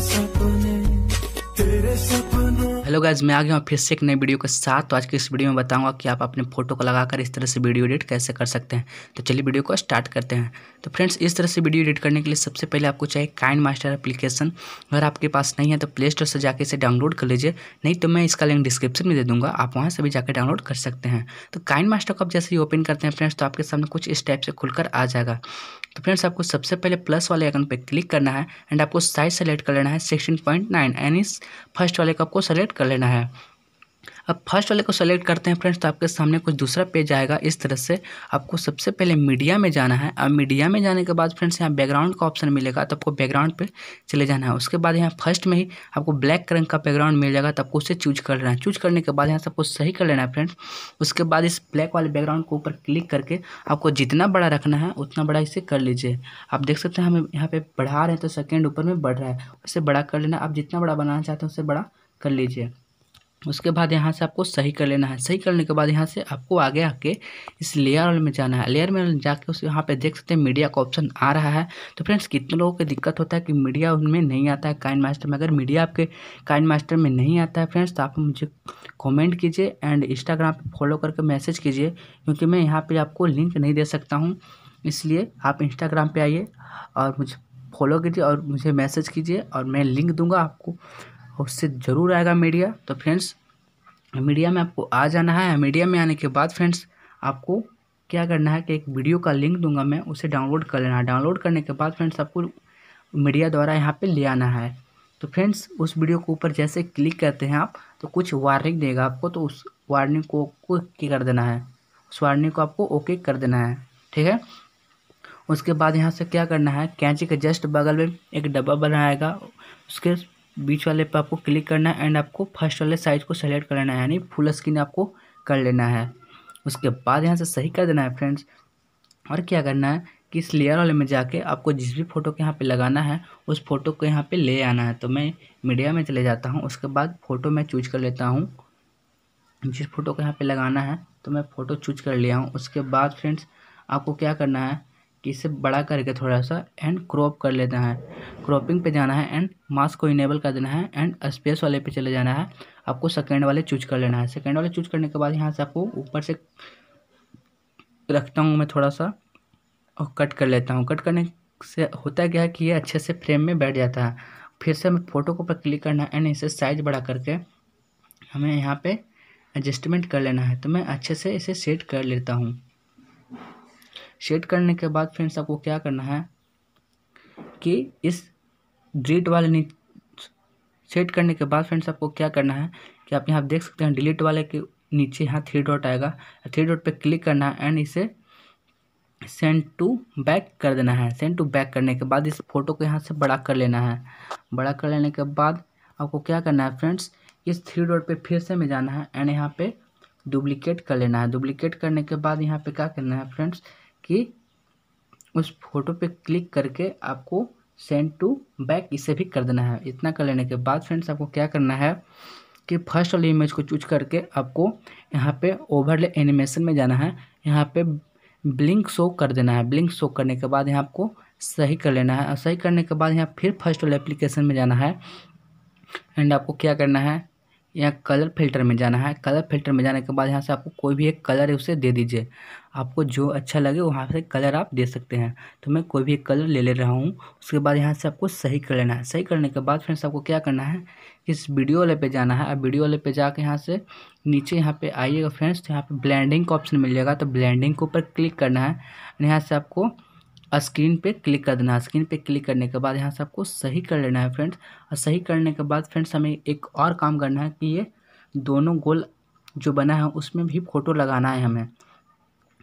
sapını hello guys मैं आ गया हूँ फिर से एक नई वीडियो के साथ तो आज के इस वीडियो में बताऊंगा कि आप अपने फोटो को लगाकर इस तरह से वीडियो एडिट कैसे कर सकते हैं तो चलिए वीडियो को स्टार्ट करते हैं तो फ्रेंड्स इस तरह से वीडियो एडिट करने के लिए सबसे पहले आपको चाहिए काइंड मास्टर अपलीकेशन अगर आपके पास नहीं है तो प्ले स्टोर से जाकर इसे डाउनलोड कर लीजिए नहीं तो मैं इसका लिंक डिस्क्रिप्शन में दे दूँगा आप वहाँ से भी जाकर डाउनलोड कर सकते हैं तो काइंड मास्टर को आप जैसे ही ओपन करते हैं फ्रेंड्स तो आपके सामने कुछ इस टाइप से खुलकर आ जाएगा तो फ्रेंड्स आपको सबसे पहले प्लस वाले आइकन पर क्लिक करना है एंड आपको साइज सेलेक्ट कर लेना है सिक्सटीन पॉइंट नाइन इस फर्स्ट वाले को आपको सेलेक्ट कर कर लेना है अब फर्स्ट वाले को सेलेक्ट करते हैं फ्रेंड्स तो आपके सामने कुछ दूसरा पेज आएगा इस तरह से आपको सबसे पहले मीडिया में जाना है अब मीडिया में जाने के बाद फ्रेंड्स यहाँ बैकग्राउंड का ऑप्शन मिलेगा तो आपको बैकग्राउंड पे चले जाना है उसके बाद यहाँ फर्स्ट में ही आपको ब्लैक रंग का बैकग्राउंड मिल जाएगा तो आपको उसे चूज कर लेना है चूज करने के बाद यहाँ सबको सही कर लेना है फ्रेंड्स उसके बाद इस ब्लैक वाले बैकग्राउंड के ऊपर क्लिक करके आपको जितना बड़ा रखना है उतना बड़ा इसे कर लीजिए आप देख सकते हैं हम यहाँ पर बढ़ा रहे हैं तो सेकेंड ऊपर में बढ़ रहा है उसे बड़ा कर लेना आप जितना बड़ा बनाना चाहते हैं उससे बड़ा कर लीजिए उसके बाद यहाँ से आपको सही कर लेना है सही करने के बाद यहाँ से आपको आगे आके इस लेयर वाले में जाना है लेयर में जाके उस यहाँ पे देख सकते हैं मीडिया का ऑप्शन आ रहा है तो फ्रेंड्स कितने लोगों को दिक्कत होता है कि मीडिया उनमें नहीं आता है काइन मास्टर में अगर मीडिया आपके काइन मास्टर में नहीं आता है फ्रेंड्स तो आप मुझे कॉमेंट कीजिए एंड इंस्टाग्राम पर फॉलो करके मैसेज कीजिए क्योंकि मैं यहाँ पर आपको लिंक नहीं दे सकता हूँ इसलिए आप इंस्टाग्राम पर आइए और मुझे फॉलो कीजिए और मुझे मैसेज कीजिए और मैं लिंक दूंगा आपको उससे ज़रूर आएगा मीडिया तो फ्रेंड्स मीडिया में आपको आ जाना है मीडिया में आने के बाद फ्रेंड्स आपको क्या करना है कि एक वीडियो का लिंक दूंगा मैं उसे डाउनलोड कर लेना है डाउनलोड करने के बाद फ्रेंड्स आपको मीडिया द्वारा यहाँ पे ले आना है तो फ्रेंड्स उस वीडियो के ऊपर जैसे क्लिक करते हैं आप तो कुछ वार्निंग देगा आपको तो उस वार्निंग को ओके कर देना है उस वार्निंग को आपको ओके कर देना है ठीक है उसके बाद यहाँ से क्या करना है कैंची के जस्ट बगल में एक डब्बा बनाएगा उसके बीच वाले पर आपको क्लिक करना है एंड आपको फर्स्ट वाले साइज को सेलेक्ट कर लेना है यानी फुल स्क्रीन आपको कर लेना है उसके बाद यहाँ से सही कर देना है फ्रेंड्स और क्या करना है कि इस लेयर वाले में जाके आपको जिस भी फ़ोटो के यहाँ पे लगाना है उस फ़ोटो को यहाँ पे ले आना है तो मैं मीडिया में चले जाता हूँ उसके बाद फ़ोटो मैं चूज कर लेता हूँ जिस फ़ोटो को यहाँ पे लगाना है तो मैं फ़ोटो चूज कर लिया हूँ उसके बाद फ्रेंड्स आपको क्या करना है कि इसे बड़ा करके थोड़ा सा एंड क्रॉप कर लेते हैं क्रॉपिंग पे जाना है एंड मास्क को इनेबल कर देना है एंड स्पेस वाले पे चले जाना है आपको सेकेंड वाले चूज कर लेना है सेकेंड वाले चूज करने के बाद यहाँ से आपको ऊपर से रखता हूँ मैं थोड़ा सा और कट कर लेता हूँ कट करने से होता क्या है कि ये अच्छे से फ्रेम में बैठ जाता है फिर से हमें फ़ोटो को पर क्लिक करना है एंड इसे साइज बढ़ा करके हमें यहाँ पे एडजस्टमेंट कर लेना है तो मैं अच्छे से इसे सेट कर लेता हूँ शेड करने के बाद फ्रेंड्स आपको क्या करना है कि इस डिलीट वाले सेट करने के बाद फ्रेंड्स आपको क्या करना है कि आप यहाँ देख सकते हैं डिलीट वाले के नीचे यहाँ थ्री डॉट आएगा थ्री डॉट पर क्लिक करना है एंड इसे सेंड टू बैक कर देना है सेंड टू बैक करने के बाद इस फोटो को यहाँ से बड़ा कर लेना है बड़ा कर लेने के बाद आपको क्या करना है फ्रेंड्स इस थ्री डॉट पे फिर से में जाना है एंड यहाँ पे डुप्लीकेट कर लेना है डुप्लीकेट करने के बाद यहाँ पे क्या करना है फ्रेंड्स कि उस फोटो पे क्लिक करके आपको सेंड टू बैक इसे भी कर देना है इतना कर लेने के बाद फ्रेंड्स आपको क्या करना है कि फर्स्ट वाली इमेज को चूज करके आपको यहाँ पे ओवरले एनिमेशन में जाना है यहाँ पे ब्लिंक शो कर देना है ब्लिंक शो करने के बाद यहाँ आपको सही कर लेना है और सही करने के बाद यहाँ फिर फर्स्ट वाले एप्लीकेशन में जाना है एंड आपको क्या करना है यहाँ कलर फिल्टर में जाना है कलर फिल्टर में जाने के बाद यहाँ से आपको कोई भी एक कलर उसे दे दीजिए आपको जो अच्छा लगे वहाँ से कलर आप दे सकते हैं तो मैं कोई भी एक कलर ले ले रहा हूँ उसके बाद यहाँ से आपको सही कर लेना है सही करने के बाद फ्रेंड्स आपको क्या करना है इस वीडियो वाले पे जाना है वीडियो वाले पे जाके यहाँ से नीचे यहाँ पे आइएगा फ्रेंड्स तो यहाँ पे ब्लेंडिंग का ऑप्शन मिल जाएगा तो ब्लेंडिंग के ऊपर क्लिक करना है यहाँ से आपको स्क्रीन पे क्लिक कर देना है स्क्रीन पे क्लिक करने के बाद यहाँ से आपको सही कर लेना है फ्रेंड्स और सही करने के बाद फ्रेंड्स हमें एक और काम करना है कि ये दोनों गोल जो बना है उसमें भी फ़ोटो लगाना है हमें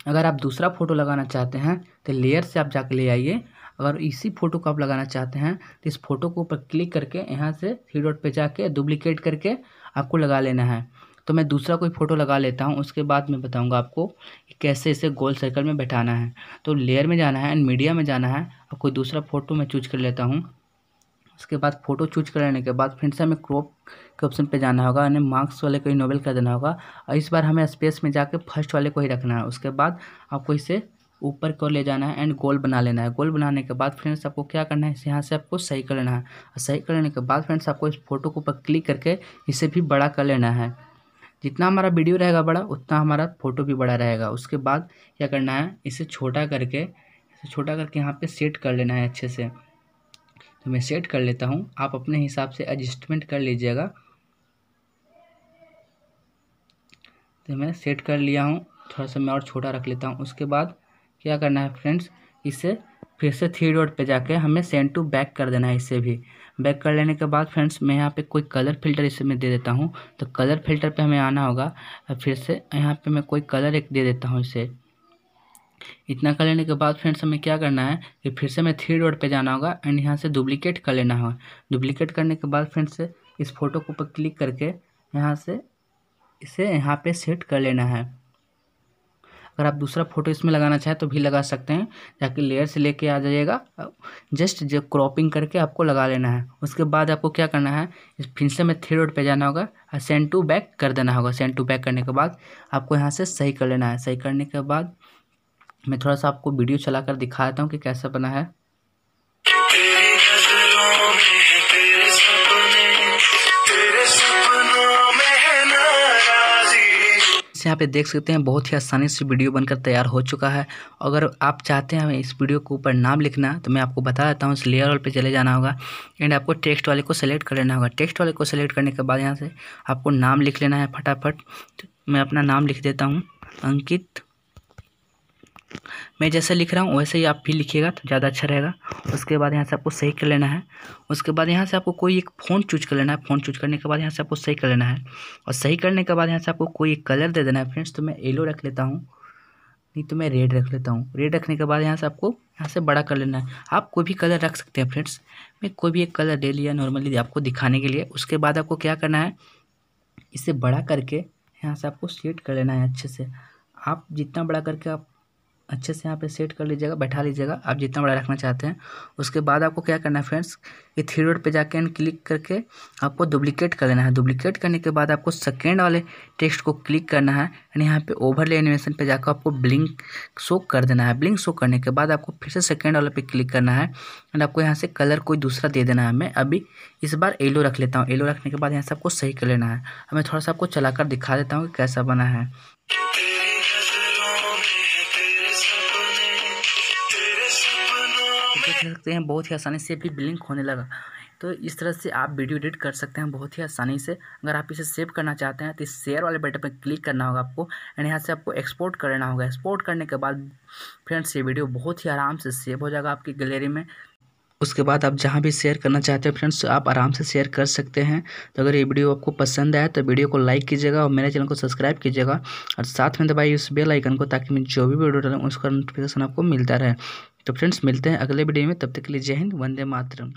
अगर आप दूसरा फ़ोटो लगाना चाहते हैं तो लेयर से आप जाके ले आइए अगर इसी फ़ोटो को आप लगाना चाहते हैं तो इस फोटो के ऊपर क्लिक करके यहाँ से थ्री डॉट पर जाके डुप्लिकेट करके आपको लगा लेना है तो मैं दूसरा कोई फ़ोटो लगा लेता हूँ उसके बाद मैं बताऊँगा आपको कि कैसे इसे गोल सर्कल में बैठाना है तो लेयर में जाना है एंड मीडिया में जाना है और कोई दूसरा फ़ोटो मैं चूज कर लेता हूँ उसके बाद फ़ोटो चूज कर लेने के बाद फिर से हमें क्रॉप के ऑप्शन पे जाना होगा यानी मार्क्स वाले को नोवेल कर देना होगा और इस बार हमें स्पेस में जाके फर्स्ट वाले को ही रखना है उसके बाद आपको इसे ऊपर को ले जाना है एंड गोल बना लेना है गोल बनाने के बाद फ्रेंड्स आपको क्या करना है इस यहाँ से आपको सही कर लेना है और सही कर लेने के बाद फ्रेंड्स आपको इस फोटो के ऊपर क्लिक करके इसे भी बड़ा कर लेना है जितना हमारा वीडियो रहेगा बड़ा उतना हमारा फ़ोटो भी बड़ा रहेगा उसके बाद क्या करना है इसे छोटा करके इसे छोटा करके यहाँ पे सेट कर लेना है अच्छे से तो मैं सेट कर लेता हूँ आप अपने हिसाब से एडजस्टमेंट कर लीजिएगा तो मैं सेट कर लिया हूँ थोड़ा सा मैं और छोटा रख लेता हूँ उसके बाद क्या करना है फ्रेंड्स इसे फिर से थ्री डॉट पे जाके हमें सेंड टू बैक कर देना है इसे भी बैक कर लेने के बाद फ्रेंड्स मैं यहाँ पे कोई कलर फिल्टर इसे में दे देता हूँ तो कलर फिल्टर पे हमें आना होगा फिर से यहाँ पे मैं कोई कलर एक दे देता हूँ इसे इतना कर लेने के बाद फ्रेंड्स हमें क्या करना है कि फिर से मैं थ्री डॉट पर जाना होगा एंड यहाँ से डुप्लीकेट कर लेना होगा डुप्लीकेट करने के बाद फ्रेंड्स इस फोटो को ऊपर क्लिक करके यहाँ से इसे यहाँ पर सेट कर लेना है अगर आप दूसरा फोटो इसमें लगाना चाहें तो भी लगा सकते हैं जाके लेयर से लेके आ जाइएगा जस्ट जो क्रॉपिंग करके आपको लगा लेना है उसके बाद आपको क्या करना है इस से में थ्री रोड पर जाना होगा और सेंड टू बैक कर देना होगा सेंड टू बैक करने के बाद आपको यहाँ से सही कर लेना है सही करने के बाद मैं थोड़ा सा आपको वीडियो चला कर दिखा देता हूँ कि कैसा बना है तेरे से यहाँ पे देख सकते हैं बहुत ही आसानी से वीडियो बनकर तैयार हो चुका है अगर आप चाहते हैं इस वीडियो के ऊपर नाम लिखना तो मैं आपको बता देता हूँ इस लेयर वाल पे चले जाना होगा एंड आपको टेक्स्ट वाले को सेलेक्ट कर लेना होगा टेक्स्ट वाले को सेलेक्ट करने के बाद यहाँ से आपको नाम लिख लेना है फटाफट तो मैं अपना नाम लिख देता हूँ अंकित मैं जैसे लिख रहा हूँ वैसे ही आप भी लिखिएगा तो ज़्यादा अच्छा रहेगा उसके बाद यहाँ से आपको सही कर लेना है उसके बाद यहाँ से आपको कोई एक फ़ोन चूज कर लेना है फ़ोन चूज करने के बाद यहाँ से आपको सही कर लेना है और सही करने के बाद यहाँ से आपको कोई एक कलर दे देना है फ्रेंड्स तो मैं येलो रख लेता हूँ नहीं तो मैं रेड रख लेता हूँ रेड रखने के बाद यहाँ से आपको यहाँ से बड़ा कर लेना है आप कोई भी कलर रख सकते हैं फ्रेंड्स मैं कोई भी एक कलर ले लिया नॉर्मली आपको दिखाने के लिए उसके बाद आपको क्या करना है इसे बड़ा करके यहाँ से आपको सेट कर लेना है अच्छे से आप जितना बड़ा करके आप अच्छे से यहाँ पे सेट कर लीजिएगा बैठा लीजिएगा आप जितना बड़ा रखना चाहते हैं उसके बाद आपको क्या करना है फ्रेंड्स ये थ्री रोड पे जाके एंड क्लिक करके आपको डुप्लीकेट कर लेना है डुप्लीकेट करने के बाद आपको सेकेंड वाले टेक्स्ट को क्लिक करना है एंड यहाँ पे ओवरले एनिमेशन पे जाकर आपको ब्लिंक शो कर देना है ब्लिंक शो करने के बाद आपको फिर से सेकेंड वाले पे क्लिक करना है एंड आपको यहाँ से कलर कोई दूसरा दे देना है मैं अभी इस बार येलो रख लेता हूँ येलो रखने के बाद यहाँ से आपको सही कर लेना है मैं थोड़ा सा आपको चला दिखा देता हूँ कि कैसा बना है देख सकते हैं बहुत ही आसानी से भी ब्लिंक होने लगा तो इस तरह से आप वीडियो एडिट कर सकते हैं बहुत ही आसानी से अगर आप इसे सेव करना चाहते हैं तो इस शेयर वाले बटन पर क्लिक करना होगा आपको एंड यहाँ से आपको एक्सपोर्ट करना होगा एक्सपोर्ट करने के बाद फ्रेंड्स ये वीडियो बहुत ही आराम से सेव हो जाएगा आपकी गैलरी में उसके बाद आप जहाँ भी शेयर करना चाहते हो फ्रेंड्स आप आराम से शेयर कर सकते हैं तो अगर ये वीडियो आपको पसंद आया तो वीडियो को लाइक कीजिएगा और मेरे चैनल को सब्सक्राइब कीजिएगा और साथ में दबाइए उस बेल आइकन को ताकि मैं जो भी वीडियो डालूँ उसका नोटिफिकेशन आपको मिलता रहे तो फ्रेंड्स मिलते हैं अगले वीडियो में तब तक के लिए जय हिंद वंदे मातरम